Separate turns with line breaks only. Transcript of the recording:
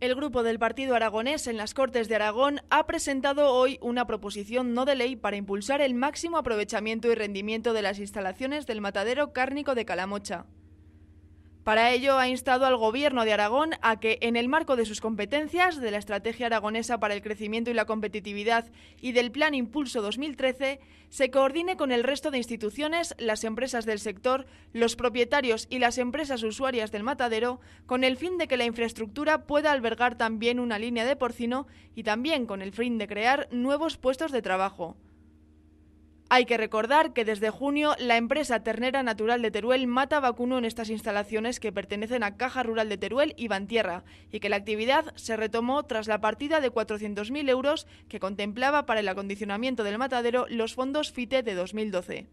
El grupo del Partido Aragonés en las Cortes de Aragón ha presentado hoy una proposición no de ley para impulsar el máximo aprovechamiento y rendimiento de las instalaciones del matadero cárnico de Calamocha. Para ello, ha instado al Gobierno de Aragón a que, en el marco de sus competencias, de la Estrategia Aragonesa para el Crecimiento y la Competitividad y del Plan Impulso 2013, se coordine con el resto de instituciones, las empresas del sector, los propietarios y las empresas usuarias del matadero, con el fin de que la infraestructura pueda albergar también una línea de porcino y también con el fin de crear nuevos puestos de trabajo. Hay que recordar que desde junio la empresa Ternera Natural de Teruel mata vacuno en estas instalaciones que pertenecen a Caja Rural de Teruel y Bantierra y que la actividad se retomó tras la partida de 400.000 euros que contemplaba para el acondicionamiento del matadero los fondos FITE de 2012.